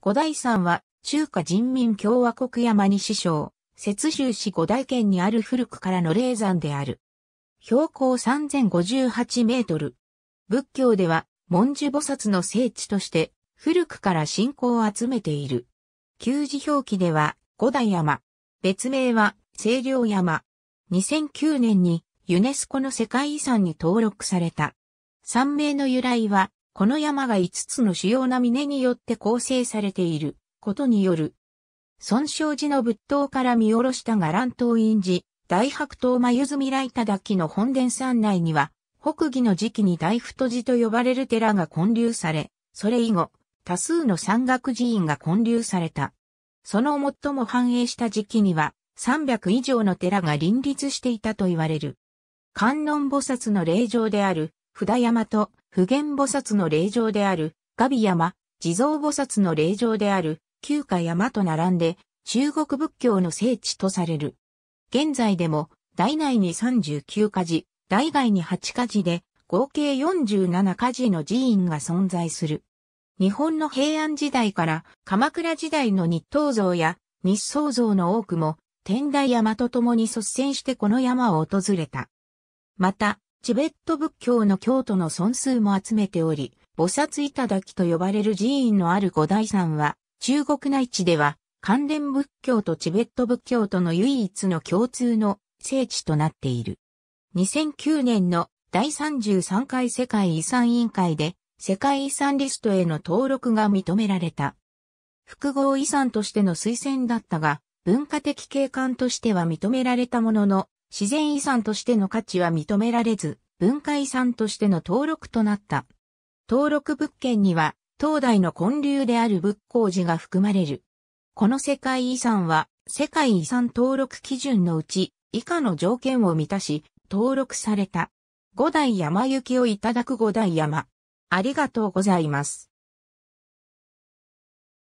五代山は中華人民共和国山西省、雪州市五代県にある古くからの霊山である。標高3058メートル。仏教では文殊菩薩の聖地として古くから信仰を集めている。旧字表記では五代山。別名は清涼山。2009年にユネスコの世界遺産に登録された。山名の由来はこの山が5つの主要な峰によって構成されていることによる。孫正寺の仏塔から見下ろした伽藍塔院寺、大白塔眉住来忠滝の本殿山内には、北義の時期に大太寺と呼ばれる寺が建立され、それ以後、多数の山岳寺院が建立された。その最も繁栄した時期には、300以上の寺が林立していたと言われる。観音菩薩の霊場である、札山と普賢菩薩の霊場である、ガビ山、地蔵菩薩の霊場である、旧華山と並んで、中国仏教の聖地とされる。現在でも、大内に39家寺、大外に8家寺で、合計47家寺の寺院が存在する。日本の平安時代から鎌倉時代の日東像や日宋像の多くも天台山と共に率先してこの山を訪れた。また、チベット仏教の京都の尊数も集めており、菩薩頂と呼ばれる寺院のある五大山は、中国内地では、関連仏教とチベット仏教との唯一の共通の聖地となっている。2009年の第33回世界遺産委員会で、世界遺産リストへの登録が認められた。複合遺産としての推薦だったが、文化的景観としては認められたものの、自然遺産としての価値は認められず、文化遺産としての登録となった。登録物件には、東大の建立である仏光寺が含まれる。この世界遺産は、世界遺産登録基準のうち、以下の条件を満たし、登録された。五代山行きをいただく五代山。ありがとうございます。